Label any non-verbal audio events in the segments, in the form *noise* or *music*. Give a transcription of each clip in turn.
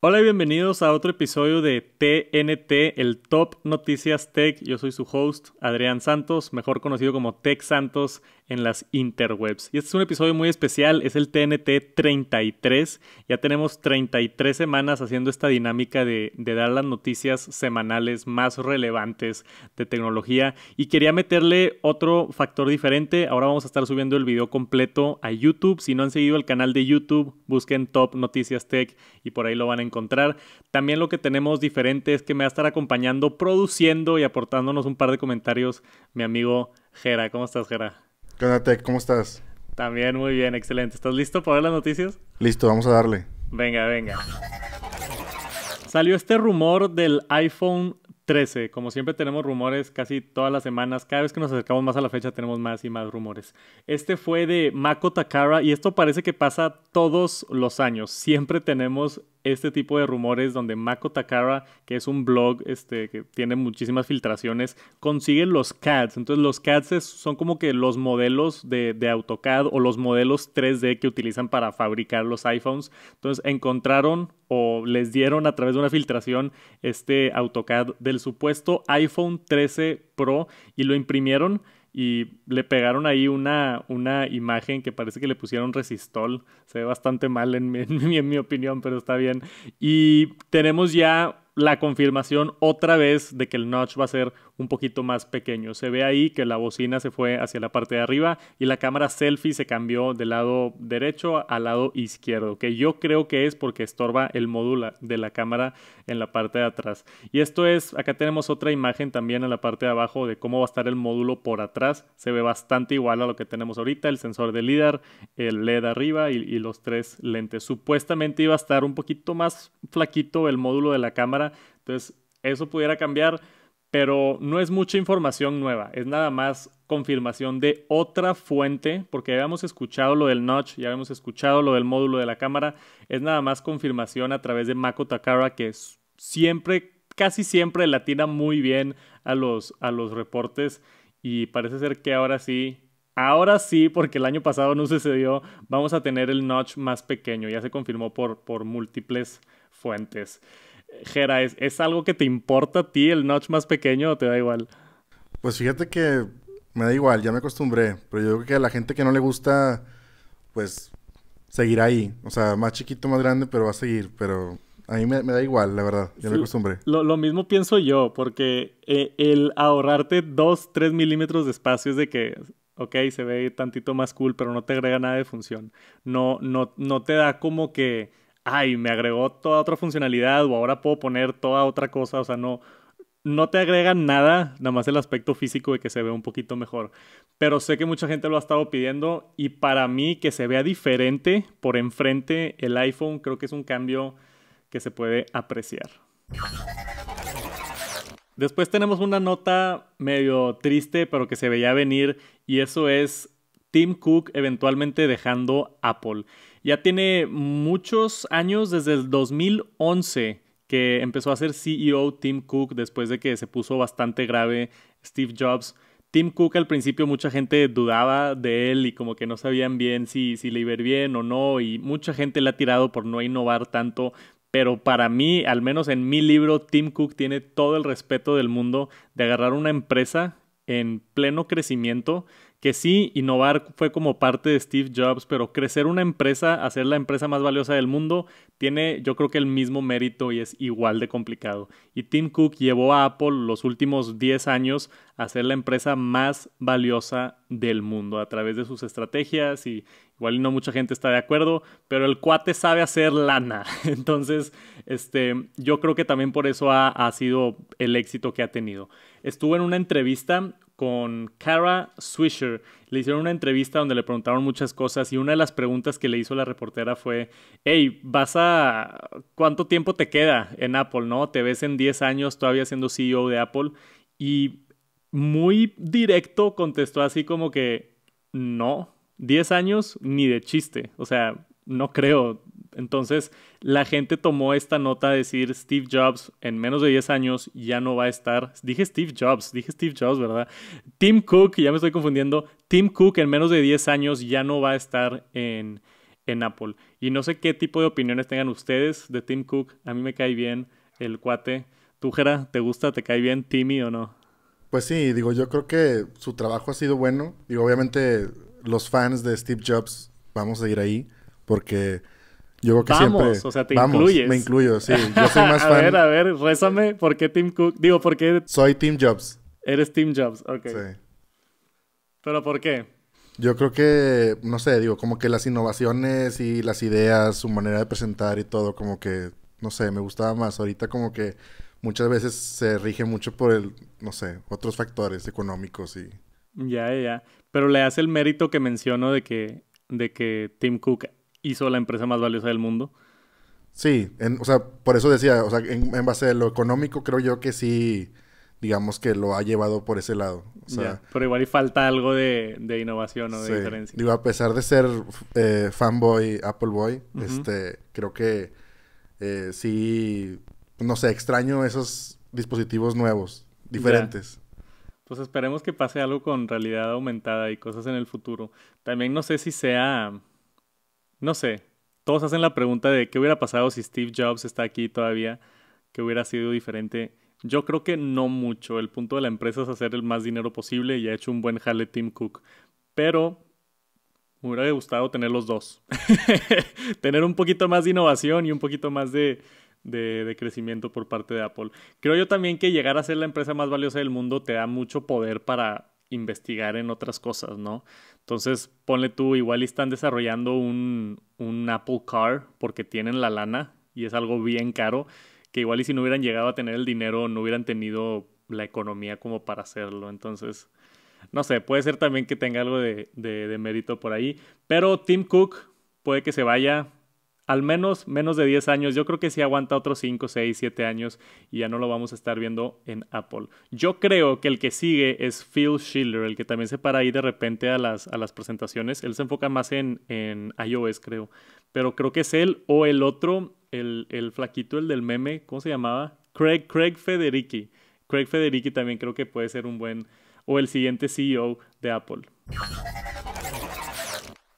Hola y bienvenidos a otro episodio de TNT, el Top Noticias Tech. Yo soy su host, Adrián Santos, mejor conocido como Tech Santos, en las interwebs. Y este es un episodio muy especial, es el TNT 33. Ya tenemos 33 semanas haciendo esta dinámica de, dar las noticias semanales más relevantes de tecnología. Y quería meterle otro factor diferente. Ahora vamos a estar subiendo el video completo a YouTube. Si no han seguido el canal de YouTube, busquen Top Noticias Tech y por ahí lo van a encontrar. También lo que tenemos diferente es que me va a estar acompañando, produciendo y aportándonos un par de comentarios mi amigo Jera. ¿Cómo estás, Jera? ¿Qué ¿Cómo estás? También muy bien, excelente. ¿Estás listo para ver las noticias? Listo, vamos a darle. Venga, venga. Salió este rumor del iPhone 13. Como siempre tenemos rumores casi todas las semanas. Cada vez que nos acercamos más a la fecha tenemos más y más rumores. Este fue de Mako Takara y esto parece que pasa todos los años. Siempre tenemos este tipo de rumores donde Mako Takara, que es un blog este, que tiene muchísimas filtraciones, consigue los CADs. Entonces los CADs son como que los modelos de, de, AutoCAD o los modelos 3D que utilizan para fabricar los iPhones. Entonces encontraron o les dieron a través de una filtración este AutoCAD del supuesto iPhone 13 Pro y lo imprimieron y le pegaron ahí una, una imagen que parece que le pusieron resistol. Se ve bastante mal en *laughs* en mi opinión, pero está bien. Y tenemos ya la confirmación otra vez de que el notch va a ser un poquito más pequeño. Se ve ahí que la bocina se fue hacia la parte de arriba y la cámara selfie se cambió del lado derecho al lado izquierdo, que yo creo que es porque estorba el módulo de la cámara en la parte de atrás. Y esto es, acá tenemos otra imagen también en la parte de abajo de cómo va a estar el módulo por atrás. Se ve bastante igual a lo que tenemos ahorita, el sensor de LIDAR, el LED arriba y, y los tres lentes. Supuestamente iba a estar un poquito más flaquito el módulo de la cámara entonces, eso pudiera cambiar, pero no es mucha información nueva, es nada más confirmación de otra fuente, porque habíamos escuchado lo del notch, ya habíamos escuchado lo del módulo de la cámara, es nada más confirmación a través de Mako Takara, que siempre, casi siempre la tira muy bien a los, a los reportes y parece ser que ahora sí Ahora sí, porque el año pasado no sucedió, vamos a tener el notch más pequeño. Ya se confirmó por, por múltiples fuentes. Jera, ¿es, algo que te importa a ti el notch más pequeño o te da igual? Pues fíjate que me da igual, ya me acostumbré. Pero yo creo que a la gente que no le gusta, pues seguirá ahí. O sea, más chiquito, más grande, pero va a seguir. Pero a mí me, da igual, la verdad. Ya me acostumbré. Lo, lo, mismo pienso yo, porque eh, el ahorrarte dos tres milímetros de espacio es de que, ok, se ve tantito más cool, pero no te agrega nada de función. No, no, no te da como que ay, me agregó toda otra funcionalidad o ahora puedo poner toda otra cosa, o sea, no, no te agrega nada, nada más el aspecto físico de que se vea un poquito mejor. Pero sé que mucha gente lo ha estado pidiendo y para mí que se vea diferente por enfrente el iPhone, creo que es un cambio que se puede apreciar. Después tenemos una nota medio triste, pero que se veía venir, y eso es Tim Cook eventualmente dejando Apple. Ya tiene muchos años, desde el 2011, que empezó a ser CEO Tim Cook después de que se puso bastante grave Steve Jobs. Tim Cook al principio mucha gente dudaba de él y como que no sabían bien si, si le iba bien o no y mucha gente le ha tirado por no innovar tanto, pero para mí, al menos en mi libro, Tim Cook tiene todo el respeto del mundo de agarrar una empresa en pleno crecimiento, que sí, innovar fue como parte de Steve Jobs, pero crecer una empresa, hacer la empresa más valiosa del mundo, tiene yo creo que el mismo mérito y es igual de complicado. Y Tim Cook llevó a Apple los últimos 10 años a ser la empresa más valiosa del mundo a través de sus estrategias y igual no mucha gente está de acuerdo, pero el cuate sabe hacer lana. *laughs* Entonces este, yo creo que también por eso ha, sido el éxito que ha tenido. Estuve en una entrevista con Kara Swisher. Le hicieron una entrevista donde le preguntaron muchas cosas y una de las preguntas que le hizo la reportera fue, hey, vas a... ¿Cuánto tiempo te queda en Apple? ¿No? ¿Te ves en 10 años todavía siendo CEO de Apple? Y muy directo contestó así como que, no, 10 años ni de chiste. O sea, no creo, entonces, la gente tomó esta nota de decir Steve Jobs en menos de 10 años ya no va a estar. Dije Steve Jobs, dije Steve Jobs, ¿verdad? Tim Cook, ya me estoy confundiendo. Tim Cook en menos de 10 años ya no va a estar en, en Apple. Y no sé qué tipo de opiniones tengan ustedes de Tim Cook. A mí me cae bien el cuate. ¿Tú, Jera, te gusta, te cae bien Timmy o no? Pues sí, digo, yo creo que su trabajo ha sido bueno. Y obviamente los fans de Steve Jobs vamos a ir ahí porque yo que siempre. O sea, te incluyes. Me incluyo, sí. Yo soy *laughs* más a fan. A ver, a ver, rézame. ¿Por qué Tim Cook? Digo, ¿por qué. Soy Tim Jobs. Eres Tim Jobs, ok. Sí. ¿Pero por qué? Yo creo que, no sé, digo, como que las innovaciones y las ideas, su manera de presentar y todo, como que, no sé, me gustaba más. Ahorita como que muchas veces se rige mucho por el, no sé, otros factores económicos y... Ya, ya. Pero le hace el mérito que menciono de que, de que Tim Cook hizo la empresa más valiosa del mundo. Sí, o sea, por eso decía, o sea, en, base a lo económico creo yo que sí, digamos que lo ha llevado por ese lado. pero igual y falta algo de, innovación o de diferencia. Digo, a pesar de ser eh, fanboy, Apple Boy, este, creo que eh, sí, no sé, extraño esos dispositivos nuevos, diferentes. Pues esperemos que pase algo con realidad aumentada y cosas en el futuro. También no sé si sea no sé, todos hacen la pregunta de qué hubiera pasado si Steve Jobs está aquí todavía, qué hubiera sido diferente. Yo creo que no mucho. El punto de la empresa es hacer el más dinero posible y ha hecho un buen jale Tim Cook. Pero me hubiera gustado tener los dos. *laughs* tener un poquito más de innovación y un poquito más de, de, de, crecimiento por parte de Apple. Creo yo también que llegar a ser la empresa más valiosa del mundo te da mucho poder para investigar en otras cosas, ¿no? Entonces, ponle tú, igual están desarrollando un, un Apple Car porque tienen la lana y es algo bien caro, que igual y si no hubieran llegado a tener el dinero, no hubieran tenido la economía como para hacerlo. Entonces, no sé, puede ser también que tenga algo de, de mérito por ahí. Pero Tim Cook puede que se vaya, al menos menos de 10 años. Yo creo que sí aguanta otros 5, 6, 7 años y ya no lo vamos a estar viendo en Apple. Yo creo que el que sigue es Phil Schiller, el que también se para ahí de repente a las, a las presentaciones. Él se enfoca más en, en iOS, creo. Pero creo que es él o el otro, el, el flaquito, el del meme, ¿cómo se llamaba? Craig, Craig Federici. Craig Federici también creo que puede ser un buen o el siguiente CEO de Apple.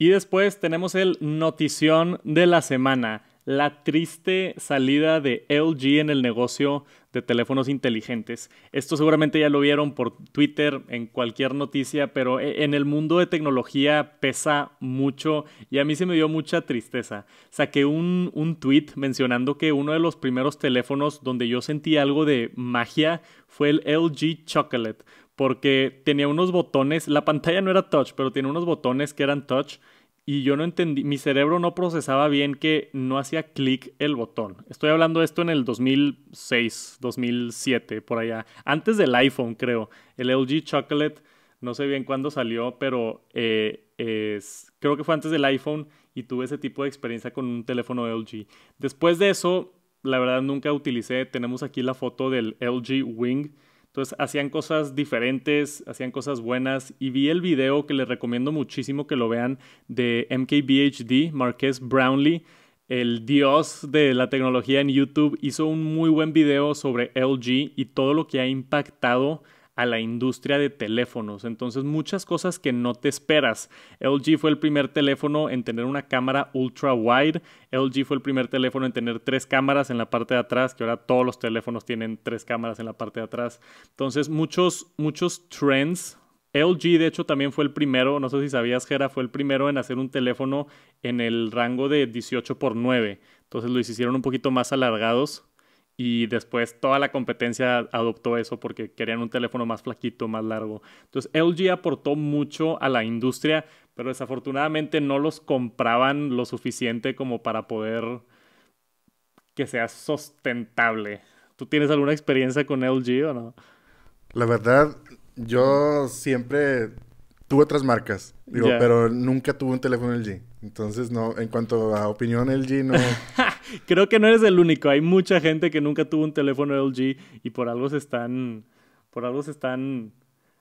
Y después tenemos el notición de la semana, la triste salida de LG en el negocio de teléfonos inteligentes. Esto seguramente ya lo vieron por Twitter, en cualquier noticia, pero e, en el mundo de tecnología pesa mucho y a mí se me dio mucha tristeza. Saqué un, un tweet mencionando que uno de los primeros teléfonos donde yo sentí algo de magia fue el LG Chocolate, porque tenía unos botones, la pantalla no era touch, pero tenía unos botones que eran touch y yo no entendí, mi cerebro no procesaba bien que no hacía clic el botón. Estoy hablando de esto en el 2006, 2007, por allá, antes del iPhone creo, el LG Chocolate, no sé bien cuándo salió, pero eh, es, creo que fue antes del iPhone y tuve ese tipo de experiencia con un teléfono LG. Después de eso, la verdad nunca utilicé, tenemos aquí la foto del LG Wing entonces hacían cosas diferentes, hacían cosas buenas y vi el video que les recomiendo muchísimo que lo vean de MKBHD, Marques Brownlee, el dios de la tecnología en YouTube, hizo un muy buen video sobre LG y todo lo que ha impactado a la industria de teléfonos. Entonces muchas cosas que no te esperas. LG fue el primer teléfono en tener una cámara ultra wide. LG fue el primer teléfono en tener tres cámaras en la parte de atrás, que ahora todos los teléfonos tienen tres cámaras en la parte de atrás. Entonces muchos, muchos trends. LG de hecho también fue el primero, no sé si sabías, Gera, fue el primero en hacer un teléfono en el rango de 18 por 9. Entonces los hicieron un poquito más alargados y después toda la competencia adoptó eso porque querían un teléfono más flaquito, más largo. Entonces LG aportó mucho a la industria, pero desafortunadamente no los compraban lo suficiente como para poder que sea sustentable. ¿Tú tienes alguna experiencia con LG o no? La verdad, yo siempre Tuve otras marcas, pero nunca tuve un teléfono LG. Entonces, no, en cuanto a opinión LG, no. *laughs* Creo que no eres el único. Hay mucha gente que nunca tuvo un teléfono LG y por algo se están, por algo se están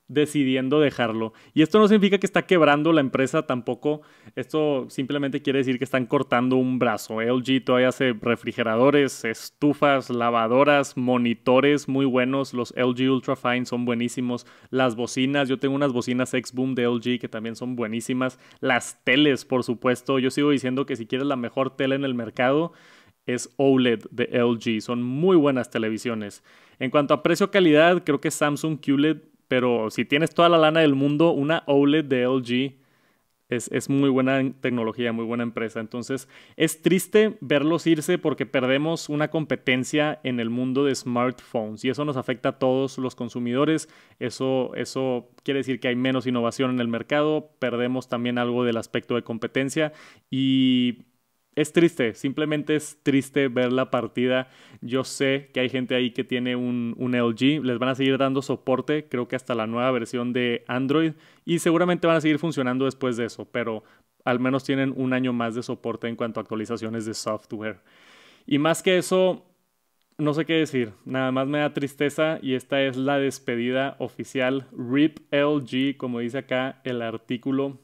decidiendo dejarlo. Y esto no significa que está quebrando la empresa tampoco. Esto simplemente quiere decir que están cortando un brazo. LG todavía hace refrigeradores, estufas, lavadoras, monitores muy buenos. Los LG Fine son buenísimos. Las bocinas, yo tengo unas bocinas X-Boom de LG que también son buenísimas. Las teles, por supuesto. Yo sigo diciendo que si quieres la mejor tele en el mercado, es OLED de LG. Son muy buenas televisiones. En cuanto a precio-calidad, creo que Samsung QLED pero si tienes toda la lana del mundo, una OLED de LG es, muy buena tecnología, muy buena empresa. Entonces, es triste verlos irse porque perdemos una competencia en el mundo de smartphones y eso nos afecta a todos los consumidores. Eso, eso quiere decir que hay menos innovación en el mercado, perdemos también algo del aspecto de competencia y es triste, simplemente es triste ver la partida. Yo sé que hay gente ahí que tiene un, LG, les van a seguir dando soporte, creo que hasta la nueva versión de Android, y seguramente van a seguir funcionando después de eso, pero al menos tienen un año más de soporte en cuanto a actualizaciones de software. Y más que eso, no sé qué decir, nada más me da tristeza y esta es la despedida oficial, RIP LG, como dice acá el artículo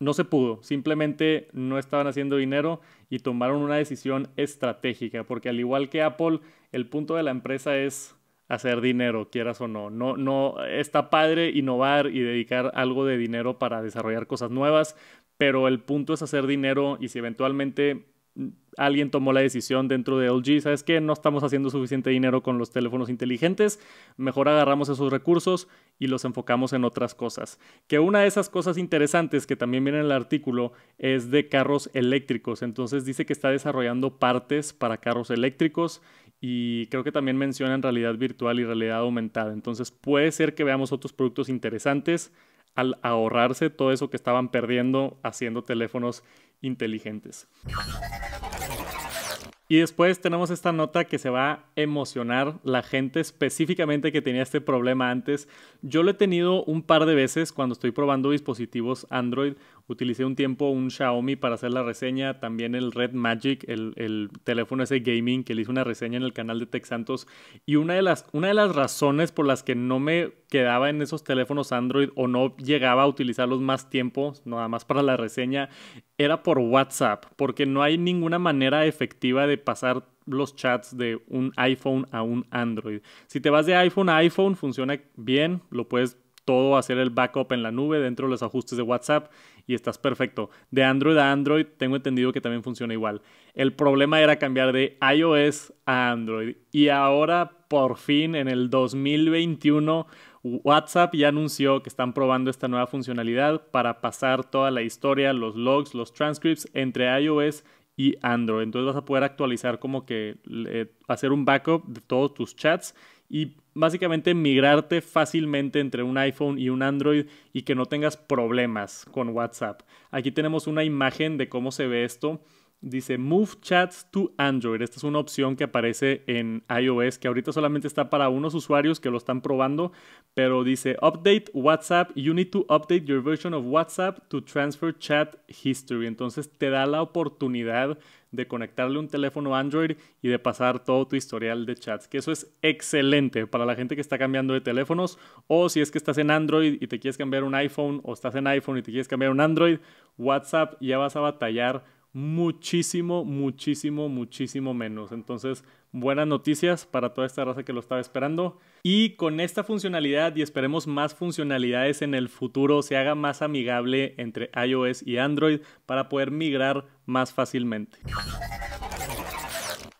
no se pudo, simplemente no estaban haciendo dinero y tomaron una decisión estratégica, porque al igual que Apple, el punto de la empresa es hacer dinero, quieras o no. No, no está padre innovar y dedicar algo de dinero para desarrollar cosas nuevas, pero el punto es hacer dinero y si eventualmente alguien tomó la decisión dentro de LG, ¿sabes qué? No estamos haciendo suficiente dinero con los teléfonos inteligentes, mejor agarramos esos recursos y los enfocamos en otras cosas. Que una de esas cosas interesantes que también viene en el artículo es de carros eléctricos, entonces dice que está desarrollando partes para carros eléctricos y creo que también menciona en realidad virtual y realidad aumentada, entonces puede ser que veamos otros productos interesantes al ahorrarse todo eso que estaban perdiendo haciendo teléfonos inteligentes. Y después tenemos esta nota que se va a emocionar la gente específicamente que tenía este problema antes. Yo lo he tenido un par de veces cuando estoy probando dispositivos Android. Utilicé un tiempo un Xiaomi para hacer la reseña, también el Red Magic, el, teléfono ese gaming que le hice una reseña en el canal de Tech Santos. Y una de, las, una de las razones por las que no me quedaba en esos teléfonos Android o no llegaba a utilizarlos más tiempo, nada más para la reseña, era por WhatsApp, porque no hay ninguna manera efectiva de pasar los chats de un iPhone a un Android. Si te vas de iPhone a iPhone funciona bien, lo puedes todo hacer el backup en la nube dentro de los ajustes de WhatsApp y estás perfecto. De Android a Android tengo entendido que también funciona igual. El problema era cambiar de iOS a Android y ahora por fin en el 2021 WhatsApp ya anunció que están probando esta nueva funcionalidad para pasar toda la historia, los logs, los transcripts entre iOS y Android. Entonces vas a poder actualizar como que eh, hacer un backup de todos tus chats y básicamente migrarte fácilmente entre un iPhone y un Android y que no tengas problemas con WhatsApp. Aquí tenemos una imagen de cómo se ve esto. Dice Move Chats to Android. Esta es una opción que aparece en iOS que ahorita solamente está para unos usuarios que lo están probando, pero dice Update WhatsApp. You need to update your version of WhatsApp to transfer chat history. Entonces te da la oportunidad de conectarle un teléfono Android y de pasar todo tu historial de chats, que eso es excelente para la gente que está cambiando de teléfonos o si es que estás en Android y te quieres cambiar un iPhone o estás en iPhone y te quieres cambiar un Android, WhatsApp ya vas a batallar muchísimo, muchísimo, muchísimo menos. Entonces, buenas noticias para toda esta raza que lo estaba esperando. Y con esta funcionalidad y esperemos más funcionalidades en el futuro, se haga más amigable entre iOS y Android para poder migrar más fácilmente.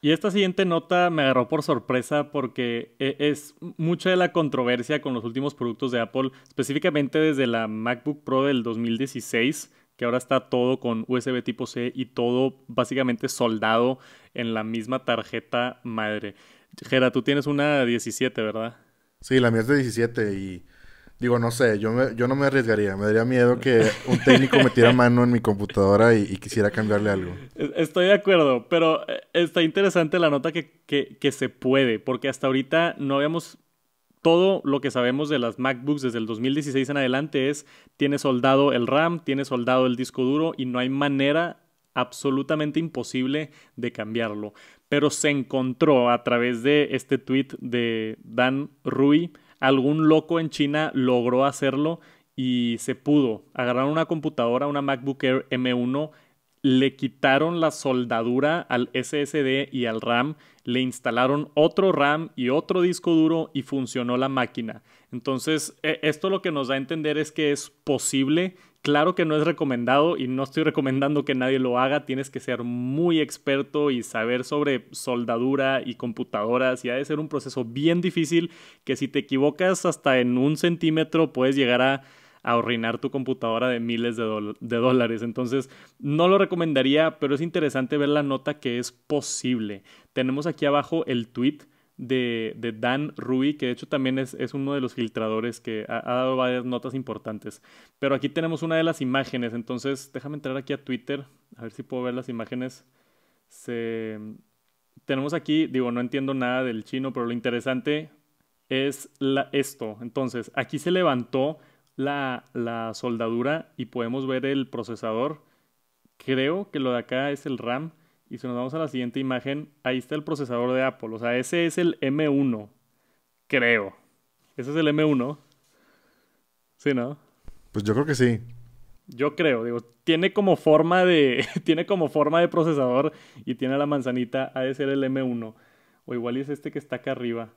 Y esta siguiente nota me agarró por sorpresa porque eh, es mucha de la controversia con los últimos productos de Apple, específicamente desde la MacBook Pro del 2016 que ahora está todo con USB tipo C y todo básicamente soldado en la misma tarjeta madre. Gera, tú tienes una 17, ¿verdad? Sí, la mía es de 17 y digo, no sé, yo, yo no me arriesgaría, me daría miedo que un técnico metiera mano en mi computadora y, y, quisiera cambiarle algo. Estoy de acuerdo, pero eh, está interesante la nota que, que, que se puede, porque hasta ahorita no habíamos todo lo que sabemos de las MacBooks desde el 2016 en adelante es, tiene soldado el RAM, tiene soldado el disco duro y no hay manera absolutamente imposible de cambiarlo. Pero se encontró a través de este tweet de Dan Rui, algún loco en China logró hacerlo y se pudo agarrar una computadora, una MacBook Air M1 le quitaron la soldadura al SSD y al RAM, le instalaron otro RAM y otro disco duro y funcionó la máquina. Entonces, e, esto lo que nos da a entender es que es posible. Claro que no es recomendado y no estoy *laughs* recomendando que nadie lo haga. Tienes que ser muy experto y saber sobre soldadura y computadoras y ha de ser un proceso bien difícil que si te equivocas hasta en un centímetro puedes llegar a a arruinar tu computadora de miles de, dólares. Entonces, no lo recomendaría, pero es interesante ver la nota que es posible. Tenemos aquí abajo el tweet de, de, Dan Rui, que de hecho también es, es uno de los filtradores que ha, dado varias notas importantes. Pero aquí tenemos una de las imágenes, entonces déjame entrar aquí a Twitter, a ver si puedo ver las imágenes. Se... Tenemos aquí, digo, no entiendo nada del chino, pero lo interesante es la, esto. Entonces, aquí se levantó la, soldadura y podemos ver el procesador. Creo que lo de acá es el RAM. Y si nos vamos a la siguiente imagen, ahí está el procesador de Apple. O sea, ese es el M1. Creo. Ese es el M1. ¿Sí, no? Pues yo creo que sí. Yo creo, digo, tiene como forma de *laughs* tiene como forma de procesador y tiene la manzanita, ha de ser el M1 o igual es este que está acá arriba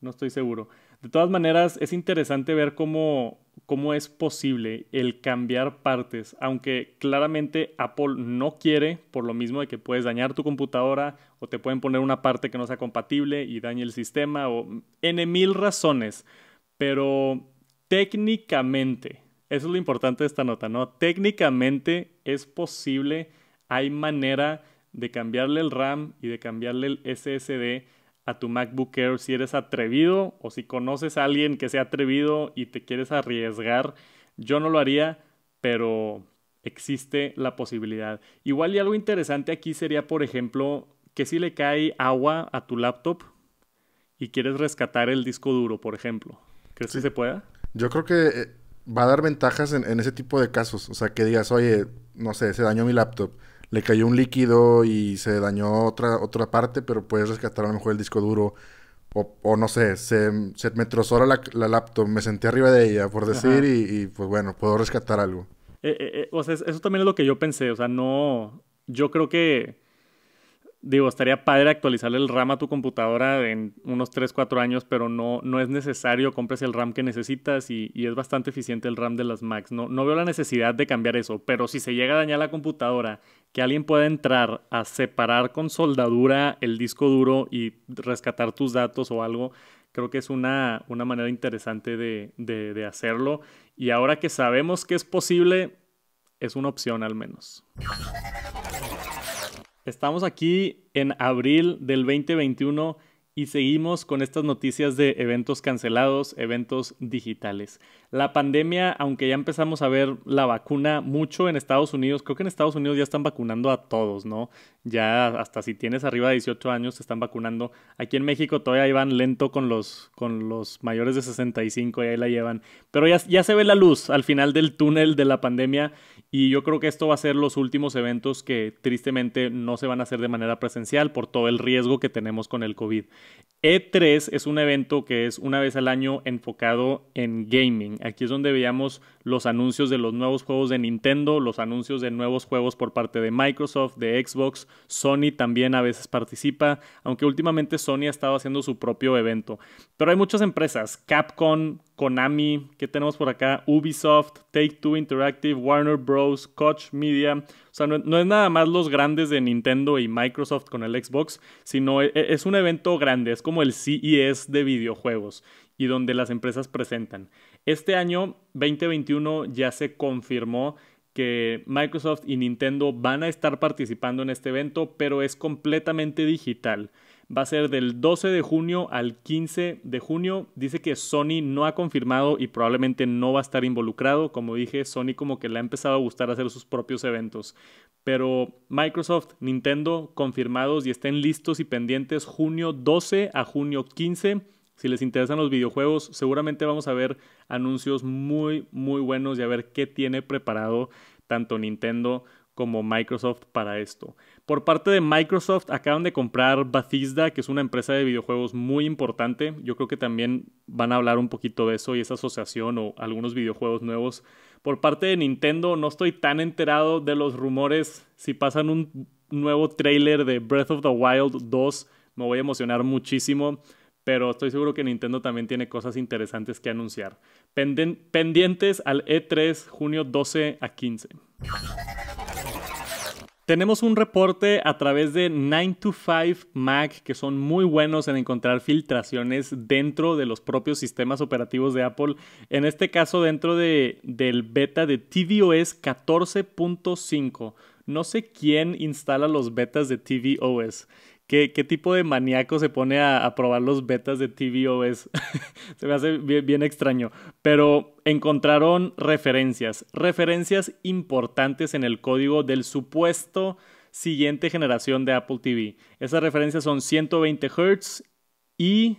no estoy seguro. De todas maneras, es interesante ver cómo, es posible el cambiar partes, aunque claramente Apple no quiere, por lo mismo de que puedes dañar tu computadora o te pueden poner una parte que no sea compatible y dañe el sistema o n mil razones, pero técnicamente, eso es lo importante de esta nota, ¿no? Técnicamente es posible, hay manera de cambiarle el RAM y de cambiarle el SSD a tu MacBook Air si eres atrevido o si conoces a alguien que sea atrevido y te quieres arriesgar. Yo no lo haría, pero existe la posibilidad. Igual y algo interesante aquí sería, por ejemplo, que si le cae agua a tu laptop y quieres rescatar el disco duro, por ejemplo. ¿Crees que se pueda? Yo creo que eh, va a dar ventajas en, en, ese tipo de casos. O sea, que digas, oye, no sé, se dañó mi laptop le cayó un líquido y se dañó otra, otra parte, pero puedes rescatar a lo mejor el disco duro. O, o no sé, se, se me trozó la, laptop, me senté arriba de ella, por decir, y, pues bueno, puedo rescatar algo. Eh, eh, eh, o sea, eso también es lo que yo pensé, o sea, no, yo creo que digo, estaría padre actualizarle el RAM a tu computadora en unos 3, 4 años, pero no, no es necesario, compres el RAM que necesitas y, es bastante eficiente el RAM de las Macs. No, no veo la necesidad de cambiar eso, pero si se llega a dañar la computadora, que alguien pueda entrar a separar con soldadura el disco duro y rescatar tus datos o algo, creo que es una, manera interesante de hacerlo. Y ahora que sabemos que es posible, es una opción al menos. Estamos aquí en abril del 2021 y seguimos con estas noticias de eventos cancelados, eventos digitales la pandemia, aunque ya empezamos a ver la vacuna mucho en Estados Unidos, creo que en Estados Unidos ya están vacunando a todos, ¿no? Ya hasta si tienes arriba de 18 años se están vacunando. Aquí en México todavía van lento con los, con los mayores de 65 y ahí la llevan. Pero ya, ya se ve la luz al final del túnel de la pandemia y yo creo que esto va a ser los últimos eventos que tristemente no se van a hacer de manera presencial por todo el riesgo que tenemos con el COVID. E3 es un evento que es una vez al año enfocado en gaming Aquí es donde veíamos los anuncios de los nuevos juegos de Nintendo, los anuncios de nuevos juegos por parte de Microsoft, de Xbox, Sony también a veces participa, aunque últimamente Sony ha estado haciendo su propio evento. Pero hay muchas empresas, Capcom, Konami, ¿qué tenemos por acá? Ubisoft, Take Two Interactive, Warner Bros., Koch Media. O sea, no, es nada más los grandes de Nintendo y Microsoft con el Xbox, sino e, e, es un evento grande, es como el CES de videojuegos y donde las empresas presentan. Este año 2021 ya se confirmó que Microsoft y Nintendo van a estar participando en este evento, pero es completamente digital. Va a ser del 12 de junio al 15 de junio. Dice que Sony no ha confirmado y probablemente no va a estar involucrado. Como dije, Sony como que le ha empezado a gustar hacer sus propios eventos. Pero Microsoft, Nintendo confirmados y estén listos y pendientes junio 12 a junio 15 si les interesan los videojuegos, seguramente vamos a ver anuncios muy, muy buenos y a ver qué tiene preparado tanto Nintendo como Microsoft para esto. Por parte de Microsoft acaban de comprar Bathisda, que es una empresa de videojuegos muy importante. Yo creo que también van a hablar un poquito de eso y esa asociación o algunos videojuegos nuevos. Por parte de Nintendo no estoy tan enterado de los rumores. Si pasan un nuevo trailer de Breath of the Wild 2, me voy a emocionar muchísimo pero estoy seguro que Nintendo también tiene cosas interesantes que anunciar. pendientes al E3 junio 12 a 15. Tenemos un reporte a través de 9to5Mac que son muy buenos en encontrar filtraciones dentro de los propios sistemas operativos de Apple. En este caso, dentro de, del beta de tvOS 14.5. No sé quién instala los betas de tvOS. ¿Qué, tipo de maníaco se pone a, probar los betas de tvOS? *laughs* se me hace bien, extraño. Pero encontraron referencias, referencias importantes en el código del supuesto siguiente generación de Apple TV. Esas referencias son 120 Hz y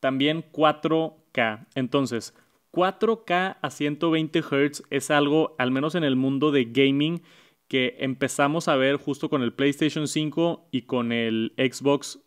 también 4K. Entonces, 4K a 120 Hz es algo, al menos en el mundo de gaming, que empezamos a ver justo con el PlayStation 5 y con el Xbox,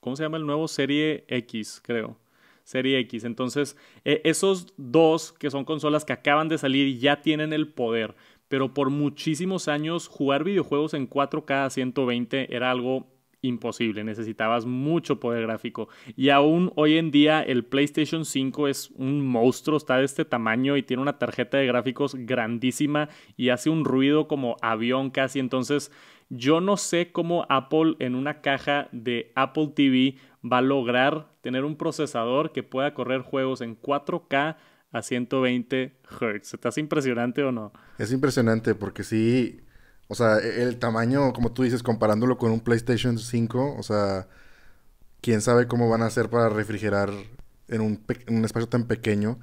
¿cómo se llama el nuevo? Serie X, creo. Serie X. Entonces, e, esos dos que son consolas que acaban de salir ya tienen el poder. Pero por muchísimos años jugar videojuegos en 4K a 120 era algo imposible, necesitabas mucho poder gráfico. Y aún hoy en día el PlayStation 5 es un monstruo, está de este tamaño y tiene una tarjeta de gráficos grandísima y hace un ruido como avión casi. Entonces yo no sé cómo Apple en una caja de Apple TV va a lograr tener un procesador que pueda correr juegos en 4K a 120 Hz. ¿Estás impresionante o no? Es impresionante porque sí, o sea, e, el tamaño, como tú dices, comparándolo con un PlayStation 5, o sea, quién sabe cómo van a hacer para refrigerar en un, espacio tan pequeño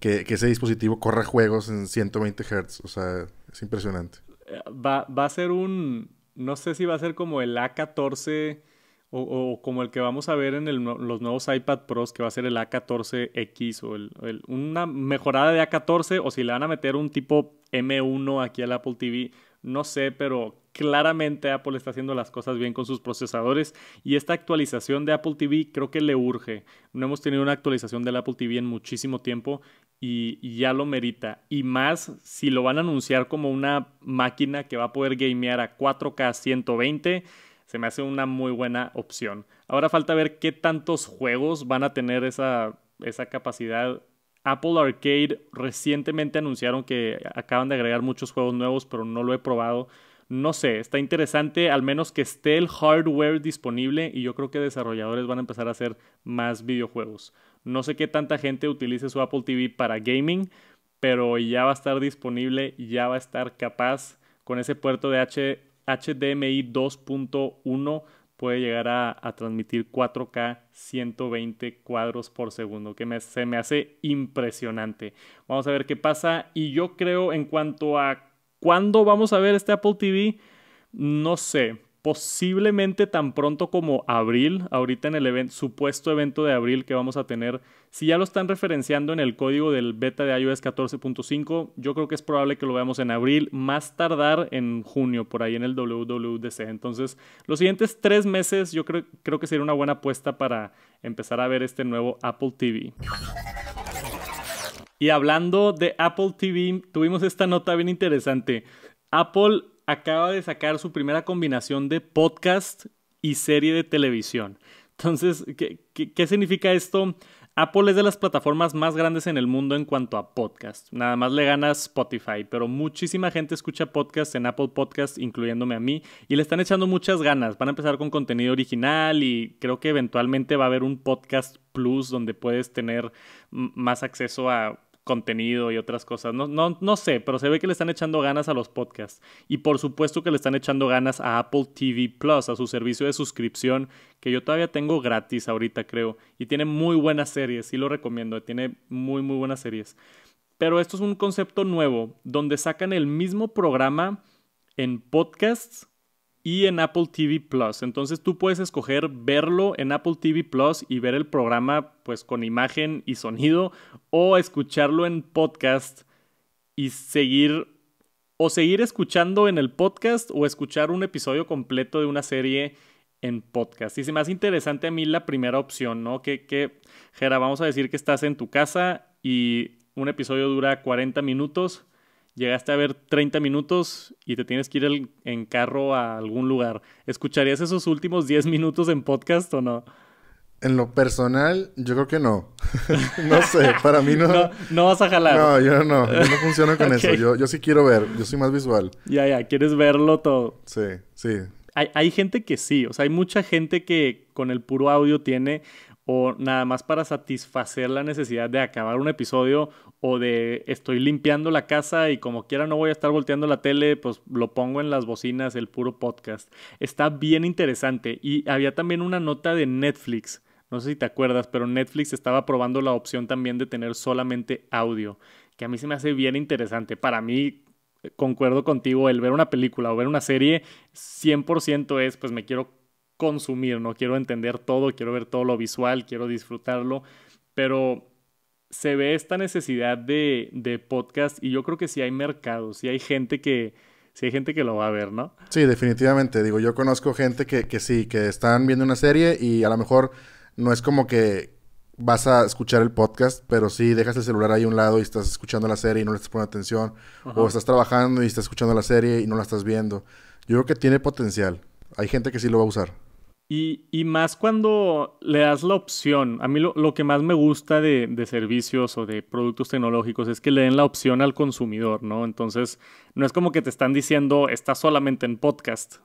que, ese dispositivo corra juegos en 120 Hz. O sea, es impresionante. Eh, va, a ser un, no sé si va a ser como el A14 o, como el que vamos a ver en los nuevos iPad Pros, que va a ser el A14X o una mejorada de A14 o si le van a meter un tipo M1 aquí al Apple TV no sé, pero claramente Apple está haciendo las cosas bien con sus procesadores y esta actualización de Apple TV creo que le urge. No hemos tenido una actualización del Apple TV en muchísimo tiempo y, ya lo merita. Y más si lo van a anunciar como una máquina que va a poder gamear a 4K 120 se me hace una muy buena opción. Ahora falta ver qué tantos juegos van a tener esa, esa capacidad Apple Arcade recientemente anunciaron que acaban de agregar muchos juegos nuevos, pero no lo he probado. No sé, está interesante al menos que esté el hardware disponible y yo creo que desarrolladores van a empezar a hacer más videojuegos. No sé qué tanta gente utilice su Apple TV para gaming, pero ya va a estar disponible, ya va a estar capaz con ese puerto de HDMI 2.1 puede llegar a, transmitir 4K 120 cuadros por segundo, que se me hace impresionante. Vamos a ver qué pasa. Y yo creo en cuanto a cuándo vamos a ver este Apple TV, no sé, posiblemente tan pronto como abril, ahorita en el supuesto evento de abril que vamos a tener, si ya lo están referenciando en el código del beta de iOS 14.5, yo creo que es probable que lo veamos en abril, más tardar en junio, por ahí en el WWDC. Entonces, los siguientes tres meses yo creo, creo que sería una buena apuesta para empezar a ver este nuevo Apple TV. Y hablando de Apple TV, tuvimos esta nota bien interesante. Apple acaba de sacar su primera combinación de podcast y serie de televisión. Entonces, ¿qué, significa esto? Apple es de las plataformas más grandes en el mundo en cuanto a podcast. Nada más le ganas Spotify, pero muchísima gente escucha podcast en Apple Podcast, incluyéndome a mí, y le están echando muchas ganas. Van a empezar con contenido original y creo que eventualmente va a haber un podcast plus donde puedes tener más acceso a contenido y otras cosas. No, sé, pero se ve que le están echando ganas a los podcasts. Y por supuesto que le están echando ganas a Apple TV Plus, a su servicio de suscripción, que yo todavía tengo gratis ahorita, creo. Y tiene muy buenas series, sí lo recomiendo, tiene muy, muy buenas series. Pero esto es un concepto nuevo, donde sacan el mismo programa en podcasts y en Apple TV Plus. Entonces tú puedes escoger verlo en Apple TV Plus y ver el programa pues con imagen y sonido o escucharlo en podcast y seguir o seguir escuchando en el podcast o escuchar un episodio completo de una serie en podcast. Y se me hace interesante a mí la primera opción, ¿no? Que, que Jera, vamos a decir que estás en tu casa y un episodio dura 40 minutos llegaste a ver 30 minutos y te tienes que ir en carro a algún lugar. ¿Escucharías esos últimos 10 minutos en podcast o no? En lo personal, yo creo que no. *laughs* no sé, para mí *laughs* no... no... vas a jalar. No, yo no, yo no *laughs* funciono con eso. Yo, sí quiero ver, yo soy más visual. Ya, ya, quieres verlo todo. Sí, sí. Hay, hay gente que sí, o sea, hay mucha gente que con el puro audio tiene o nada más para satisfacer la necesidad de acabar un episodio o de estoy limpiando la casa y como quiera no voy a estar volteando la tele, pues lo pongo en las bocinas, el puro podcast. Está bien interesante y había también una nota de Netflix. No sé si te acuerdas, pero Netflix estaba probando la opción también de tener solamente audio, que a mí se me hace bien interesante. Para mí, eh, concuerdo contigo, el ver una película o ver una serie 100% es, pues me quiero consumir, no quiero entender todo, quiero ver todo lo visual, quiero disfrutarlo, pero se ve esta necesidad de, podcast y yo creo que sí hay mercado, sí hay gente que, si hay gente que lo va a ver, ¿no? Sí, definitivamente. Digo, yo conozco gente que, que, sí, que están viendo una serie y a lo mejor no es como que vas a escuchar el podcast, pero sí dejas el celular ahí a un lado y estás escuchando la serie y no le estás poniendo atención, o estás trabajando y estás escuchando la serie y no la estás viendo. Yo creo que tiene potencial. Hay gente que sí lo va a usar. Y, más cuando le das la opción, a mí lo, que más me gusta de, servicios o de productos tecnológicos es que le den la opción al consumidor, ¿no? Entonces, no es como que te están diciendo, está solamente en podcast.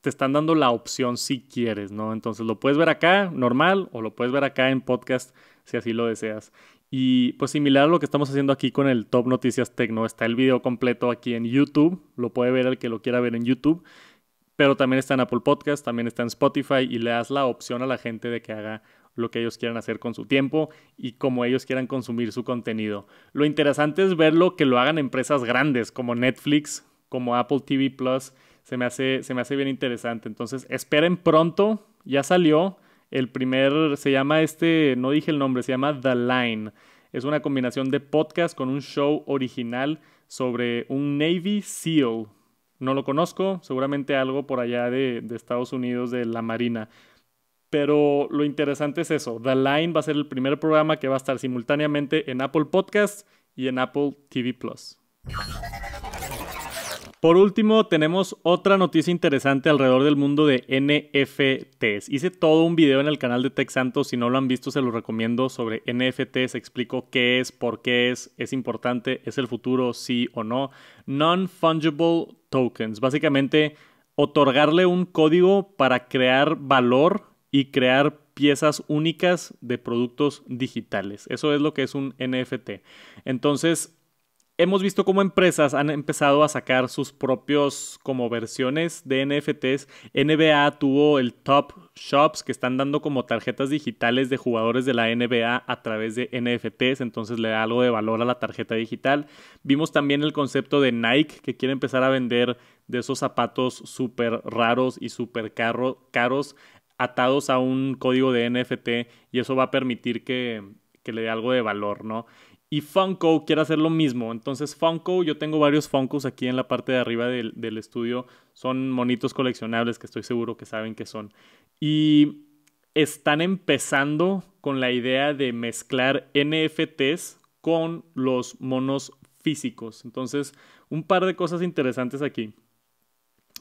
Te están dando la opción si quieres, ¿no? Entonces, lo puedes ver acá, normal, o lo puedes ver acá en podcast, si así lo deseas. Y pues similar a lo que estamos haciendo aquí con el Top Noticias Tecno, está el video completo aquí en YouTube, lo puede ver el que lo quiera ver en YouTube pero también está en Apple Podcast, también está en Spotify y le das la opción a la gente de que haga lo que ellos quieran hacer con su tiempo y como ellos quieran consumir su contenido. Lo interesante es verlo que lo hagan empresas grandes como Netflix, como Apple TV Plus. Se me hace, se me hace bien interesante. Entonces, esperen pronto. Ya salió. El primer se llama este, no dije el nombre, se llama The Line. Es una combinación de podcast con un show original sobre un Navy SEAL no lo conozco, seguramente algo por allá de, Estados Unidos, de la Marina. Pero lo interesante es eso, The Line va a ser el primer programa que va a estar simultáneamente en Apple Podcasts y en Apple TV Plus. Por último, tenemos otra noticia interesante alrededor del mundo de NFTs. Hice todo un video en el canal de Tech Santos, si no lo han visto se lo recomiendo sobre NFTs, explico qué es, por qué es, es importante, es el futuro, sí o no. Non-fungible tokens, básicamente otorgarle un código para crear valor y crear piezas únicas de productos digitales. Eso es lo que es un NFT. Entonces, hemos visto cómo empresas han empezado a sacar sus propios como versiones de NFTs. NBA tuvo el Top Shops que están dando como tarjetas digitales de jugadores de la NBA a través de NFTs, entonces le da algo de valor a la tarjeta digital. Vimos también el concepto de Nike que quiere empezar a vender de esos zapatos súper raros y súper caros atados a un código de NFT y eso va a permitir que le dé algo de valor, ¿no? y Funko quiere hacer lo mismo. Entonces Funko, yo tengo varios Funkos aquí en la parte de arriba del, del estudio. Son monitos coleccionables que estoy seguro que saben que son. Y están empezando con la idea de mezclar NFTs con los monos físicos. Entonces, un par de cosas interesantes aquí.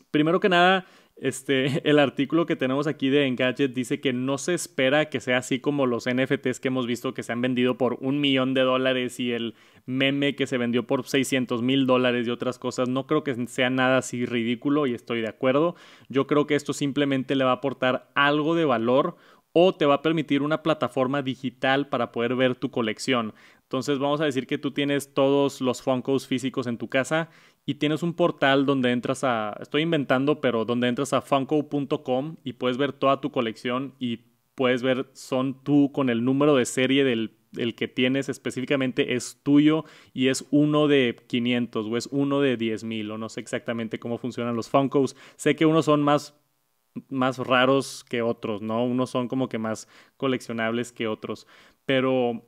Primero que nada, este, *laughs* el artículo que tenemos aquí de Engadget dice que no se espera que sea así como los NFTs que hemos visto que se han vendido por un millón de dólares y el meme que se vendió por 600 mil dólares y otras cosas. No creo que sea nada así ridículo y estoy de acuerdo. Yo creo que esto simplemente le va a aportar algo de valor o te va a permitir una plataforma digital para poder ver tu colección. Entonces vamos a decir que tú tienes todos los Funkos físicos en tu casa y tienes un portal donde entras a, estoy inventando, pero donde entras a funko.com y puedes ver toda tu colección y puedes ver, son tú con el número de serie del el que tienes específicamente es tuyo y es uno de 500 o es uno de 10,000 mil o no sé exactamente cómo funcionan los Funkos. Sé que unos son más más raros que otros, ¿no? Unos son como que más coleccionables que otros. Pero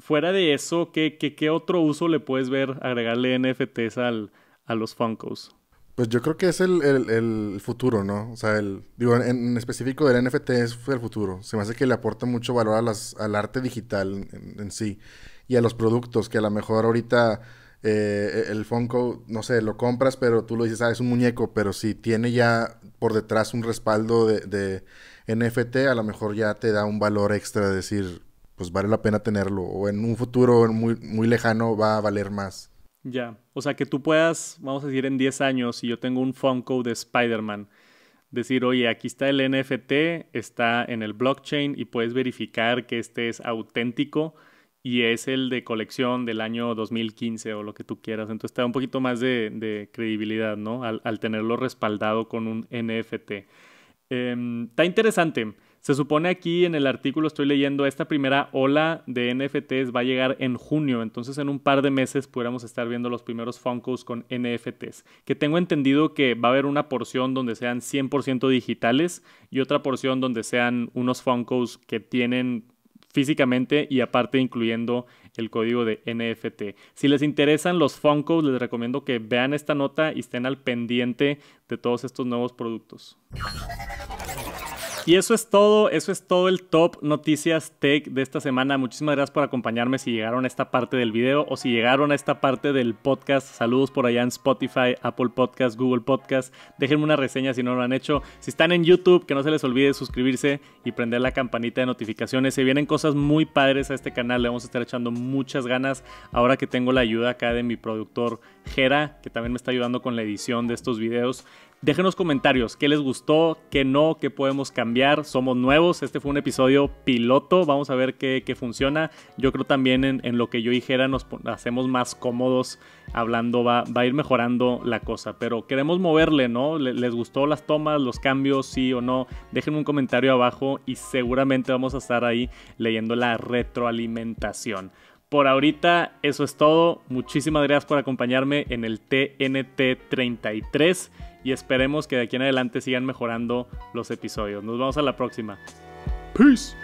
fuera de eso, ¿qué, otro uso le puedes ver agregarle NFTs al, a los Funkos? Pues yo creo que es el, futuro, ¿no? O sea, el, digo, en, específico del NFT es el futuro. Se me hace que le aporta mucho valor al arte digital en, sí y a los productos que a lo mejor ahorita eh, el Funko, no sé, lo compras, pero tú lo dices, ah, es un muñeco, pero si tiene ya por detrás un respaldo de, de NFT, a lo mejor ya te da un valor extra de decir, pues vale la pena tenerlo. O en un futuro muy, muy lejano va a valer más. Ya, o sea que tú puedas, vamos a decir en 10 años, si yo tengo un Funko de Spider-Man, decir, oye, aquí está el NFT, está en el blockchain y puedes verificar que este es auténtico y es el de colección del año 2015 o lo que tú quieras. Entonces te da un poquito más de, credibilidad, ¿no? Al, tenerlo respaldado con un NFT. Em, está interesante. Se supone aquí en el artículo estoy leyendo esta primera ola de NFTs va a llegar en junio, entonces en un par de meses pudiéramos estar viendo los primeros Funkos con NFTs, que tengo entendido que va a haber una porción donde sean 100% digitales y otra porción donde sean unos Funkos que tienen físicamente y aparte incluyendo el código de NFT. Si les interesan los Funkos, les recomiendo que vean esta nota y estén al pendiente de todos estos nuevos productos. Y eso es todo, eso es todo el top noticias tech de esta semana. Muchísimas gracias por acompañarme si llegaron a esta parte del video o si llegaron a esta parte del podcast. Saludos por allá en Spotify, Apple Podcast, Google Podcast. Déjenme una reseña si no lo han hecho. Si están en YouTube, que no se les olvide suscribirse y prender la campanita de notificaciones. Se vienen cosas muy padres a este canal. Le vamos a estar echando muchas ganas ahora que tengo la ayuda acá de mi productor Jera, que también me está ayudando con la edición de estos videos. Déjenos comentarios, qué les gustó, qué no, qué podemos cambiar. Somos nuevos, este fue un episodio piloto, vamos a ver qué, funciona. Yo creo también en, lo que yo dijera nos hacemos más cómodos hablando, va, a ir mejorando la cosa, pero queremos moverle, ¿no? ¿Les gustó las tomas, los cambios, sí o no? déjenme un comentario abajo y seguramente vamos a estar ahí leyendo la retroalimentación. Por ahorita eso es todo, muchísimas gracias por acompañarme en el TNT 33 y esperemos que de aquí en adelante sigan mejorando los episodios. Nos vemos a la próxima. Peace.